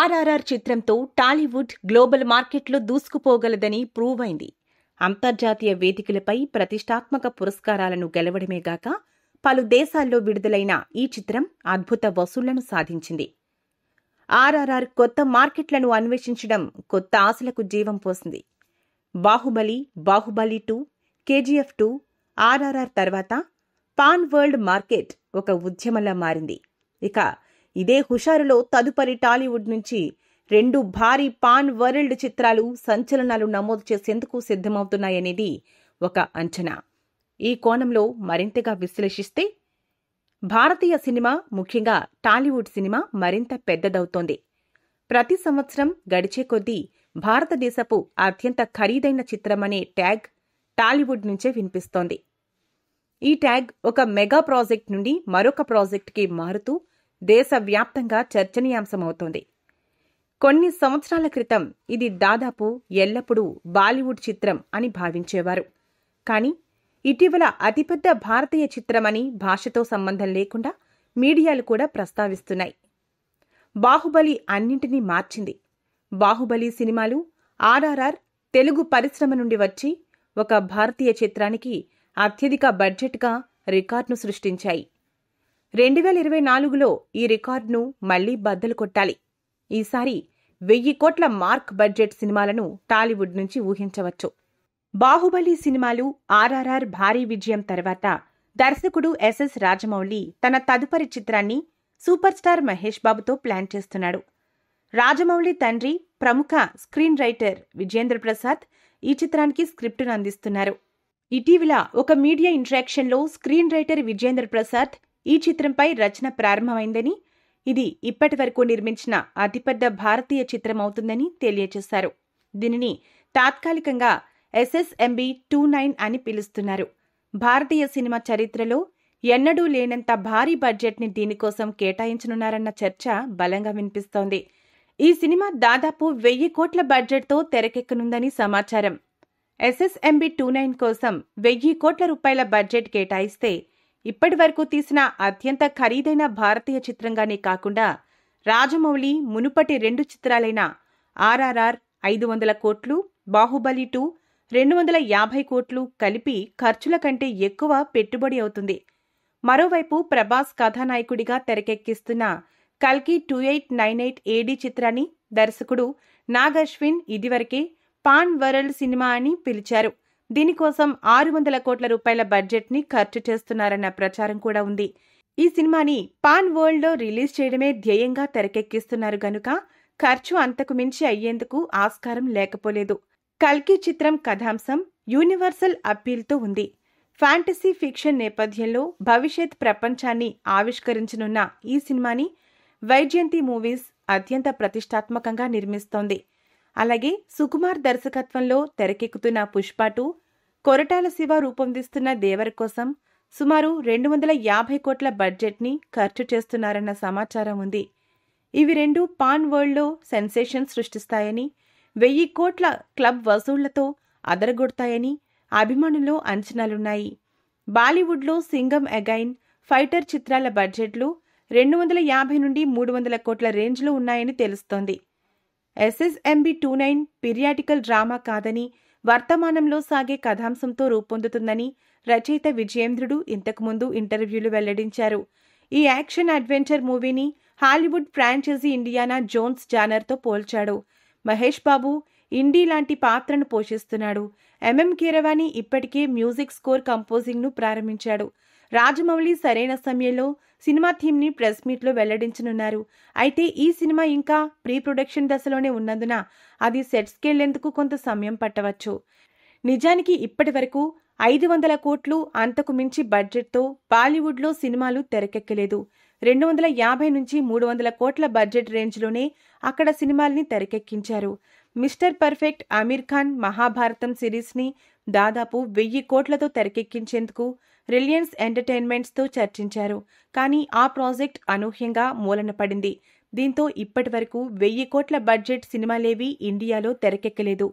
ఆర్ఆర్ఆర్ చిత్రంతో టాలీవుడ్ గ్లోబల్ మార్కెట్లో దూసుకుపోగలదని ప్రూవ్ అయింది అంతర్జాతీయ వేదికలపై ప్రతిష్టాత్మక పురస్కారాలను గెలవడమేగాక పలు దేశాల్లో విడుదలైన ఈ చిత్రం అద్భుత వసూళ్లను సాధించింది ఆర్ఆర్ఆర్ కొత్త మార్కెట్లను అన్వేషించడం కొత్త ఆశలకు జీవం పోసింది Baahubali Baahubali two KGF two RRR తర్వాత పాన్ వరల్డ్ మార్కెట్ ఒక ఉద్యమంలా మారింది ఇక ఇదే హుషారులో తదుపరి టాలీవుడ్ నుంచి రెండు భారీ పాన్ వరల్డ్ చిత్రాలు సంచలనాలు నమోదు చేసేందుకు సిద్ధమవుతున్నాయనేది ఒక అంచనా ఈ కోణంలో మరింతగా విశ్లేషిస్తే భారతీయ సినిమా ముఖ్యంగా టాలీవుడ్ సినిమా మరింత పెద్దదవుతోంది ప్రతి సంవత్సరం గడిచే కొద్దీ భారతదేశపు అత్యంత ఖరీదైన చిత్రమనే ట్యాగ్ టాలీవుడ్ నుంచే వినిపిస్తోంది ఈ ట్యాగ్ ఒక మెగా ప్రాజెక్ట్ నుండి మరొక ప్రాజెక్ట్కి మారుతూ దేశవ్యాప్తంగా చర్చనీయాంశమవుతోంది కొన్ని సంవత్సరాల క్రితం ఇది దాదాపు ఎల్లప్పుడూ బాలీవుడ్ చిత్రం అని భావించేవారు కానీ ఇటీవల అతిపెద్ద భారతీయ చిత్రమని భాషతో సంబంధం లేకుండా మీడియాలు కూడా ప్రస్తావిస్తున్నాయి బాహుబలి అన్నింటినీ మార్చింది బాహుబలి సినిమాలు ఆర్ఆర్ఆర్ తెలుగు పరిశ్రమ నుండి వచ్చి ఒక భారతీయ చిత్రానికి అత్యధిక బడ్జెట్గా రికార్డును సృష్టించాయి రెండు వేల ఇరవై నాలుగులో ఈ రికార్డును మళ్లీ బద్దలు కొట్టాలి ఈసారి వెయ్యి కోట్ల మార్క్ బడ్జెట్ సినిమాలను టాలీవుడ్ నుంచి ఊహించవచ్చు బాహుబలి సినిమాలు ఆర్ఆర్ఆర్ భారీ విజయం తర్వాత దర్శకుడు ఎస్ఎస్ రాజమౌళి తన తదుపరి చిత్రాన్ని సూపర్ స్టార్ మహేష్ బాబుతో ప్లాన్ చేస్తున్నాడు రాజమౌళి తండ్రి ప్రముఖ స్క్రీన్ రైటర్ విజేంద్ర ప్రసాద్ ఈ చిత్రానికి స్క్రిప్టును అందిస్తున్నారు ఇటీవల ఒక మీడియా ఇంటరాక్షన్లో స్క్రీన్ రైటర్ విజేంద్ర ప్రసాద్ ఈ చిత్రంపై రచన ప్రారంభమైందని ఇది ఇప్పటి వరకు నిర్మించిన అతిపెద్ద భారతీయ చిత్రం అవుతుందని తెలియచేశారు దీనిని తాత్కాలికంగా ఎస్ఎస్ఎంబి టూ నైన్ అని పిలుస్తున్నారు భారతీయ సినిమా చరిత్రలో ఎన్నడూ లేనంత భారీ బడ్జెట్ని దీనికోసం కేటాయించనున్నారన్న చర్చ బలంగా వినిపిస్తోంది ఈ సినిమా దాదాపు వెయ్యి కోట్ల బడ్జెట్తో తెరకెక్కనుందని సమాచారం ఎస్ఎస్ఎంబి టూ నైన్ కోసం వెయ్యి కోట్ల రూపాయల బడ్జెట్ కేటాయిస్తే ఇప్పటి వరకు తీసిన అత్యంత ఖరీదైన భారతీయ చిత్రంగానే కాకుండా రాజమౌళి మునుపటి రెండు చిత్రాలైన ఆర్ఆర్ఆర్ ఐదు వందల కోట్లు బాహుబలి టూ రెండు వందల యాభై కోట్లు కలిపి ఖర్చుల కంటే ఎక్కువ పెట్టుబడి అవుతుంది మరోవైపు ప్రభాస్ కథానాయకుడిగా తెరకెక్కిస్తున్న కల్కి two eight nine eight AD చిత్రాన్ని దర్శకుడు నాగశ్విన్ ఇదివరకే పాన్ వరల్డ్ సినిమా అని పిలిచారు దీనికోసం ఆరు వందల కోట్ల రూపాయల బడ్జెట్ని ఖర్చు చేస్తున్నారన్న ప్రచారం కూడా ఉంది ఈ సినిమాని పాన్ వరల్డ్లో రిలీజ్ చేయడమే ధ్యేయంగా తెరకెక్కిస్తున్నారు గనుక ఖర్చు అంతకు మించి అయ్యేందుకు ఆస్కారం లేకపోలేదు కల్కి చిత్రం కథాంశం యూనివర్సల్ అప్పీల్తో ఉంది ఫ్యాంటసీ ఫిక్షన్ నేపథ్యంలో భవిష్యత్ ప్రపంచాన్ని ఆవిష్కరించనున్న ఈ సినిమాని వైజయంతి మూవీస్ అత్యంత ప్రతిష్టాత్మకంగా నిర్మిస్తోంది అలాగే సుకుమార్ దర్శకత్వంలో తెరకెక్కుతున్న పుష్ప టూ కొరటాల శివ రూపొందిస్తున్న దేవర్ కోసం సుమారు రెండు వందల యాభై కోట్ల బడ్జెట్ని ఖర్చు చేస్తున్నారన్న సమాచారం ఉంది ఇవి రెండు పాన్ వరల్డ్లో సెన్సేషన్ సృష్టిస్తాయని వెయ్యి కోట్ల క్లబ్ వసూళ్లతో అదరగొడతాయని అభిమానుల్లో అంచనాలున్నాయి బాలీవుడ్లో సింగం అగైన్ ఫైటర్ చిత్రాల బడ్జెట్లు రెండు వందల యాభై నుండి మూడు వందల కోట్ల రేంజ్లో ఉన్నాయని తెలుస్తోంది SSMB two nine periodical drama కాదని వర్తమానంలో సాగే కథాంశంతో రూపొందుతుందని రచయిత విజయేంద్రుడు ఇంతకుముందు ఇంటర్వ్యూలు వెల్లడించారు ఈ యాక్షన్ అడ్వెంచర్ మూవీని హాలీవుడ్ ఫ్రాంచైజీ ఇండియానా జోన్స్ జానర్తో పోల్చాడు మహేష్ బాబు ఇండీ లాంటి పాత్రను పోషిస్తున్నాడు ఎంఎం కీరవాణి ఇప్పటికే మ్యూజిక్ స్కోర్ కంపోజింగ్ను ప్రారంభించాడు రాజమౌళి సరైన సమయంలో సినిమా థీమ్ని ప్రెస్ మీట్లో వెల్లడించనున్నారు అయితే ఈ సినిమా ఇంకా ప్రీ ప్రొడక్షన్ దశలోనే ఉన్నందున అది సెట్స్కి వెళ్లేందుకు కొంత సమయం పట్టవచ్చు నిజానికి ఇప్పటి వరకు ఐదు వందల కోట్లు అంతకు మించి బడ్జెట్తో బాలీవుడ్లో సినిమాలు తెరకెక్కలేదు రెండు వందల యాభై నుంచి మూడు వందల కోట్ల బడ్జెట్ రేంజ్లోనే అక్కడ సినిమాల్ని తెరకెక్కించారు మిస్టర్ పర్ఫెక్ట్ అమీర్ ఖాన్ మహాభారతం సిరీస్ని దాదాపు వెయ్యి కోట్లతో తెరకెక్కించేందుకు రిలయన్స్ ఎంటర్టైన్మెంట్స్తో చర్చించారు కానీ ఆ ప్రాజెక్ట్ అనూహ్యంగా మూలన పడింది దీంతో ఇప్పటి వరకు వెయ్యి కోట్ల బడ్జెట్ సినిమాలేవీ ఇండియాలో తెరకెక్కలేదు